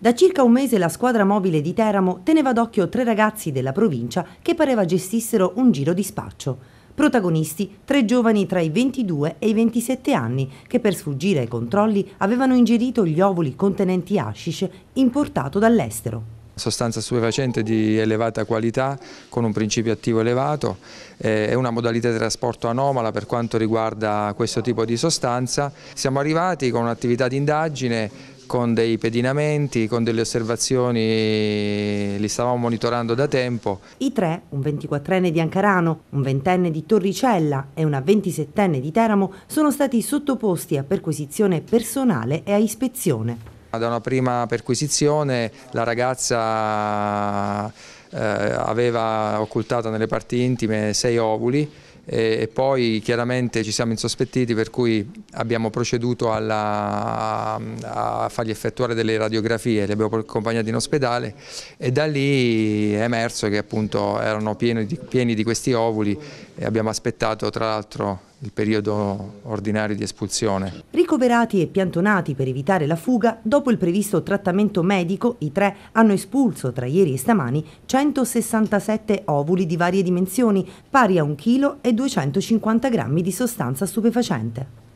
Da circa un mese la squadra mobile di Teramo teneva d'occhio tre ragazzi della provincia che pareva gestissero un giro di spaccio. Protagonisti tre giovani tra i 22 e i 27 anni che per sfuggire ai controlli avevano ingerito gli ovuli contenenti hashish importato dall'estero sostanza stupefacente di elevata qualità con un principio attivo elevato, eh, è una modalità di trasporto anomala per quanto riguarda questo tipo di sostanza. Siamo arrivati con un'attività di indagine con dei pedinamenti, con delle osservazioni, li stavamo monitorando da tempo. I tre, un 24enne di Ancarano, un ventenne di Torricella e una 27enne di Teramo, sono stati sottoposti a perquisizione personale e a ispezione. Da una prima perquisizione la ragazza eh, aveva occultato nelle parti intime sei ovuli e poi chiaramente ci siamo insospettiti per cui abbiamo proceduto alla, a fargli effettuare delle radiografie, li abbiamo accompagnati in ospedale e da lì è emerso che appunto erano pieni di, pieni di questi ovuli e abbiamo aspettato tra l'altro il periodo ordinario di espulsione. Ricoverati e piantonati per evitare la fuga, dopo il previsto trattamento medico, i tre hanno espulso tra ieri e stamani 167 ovuli di varie dimensioni, pari a 1,250 kg di sostanza stupefacente.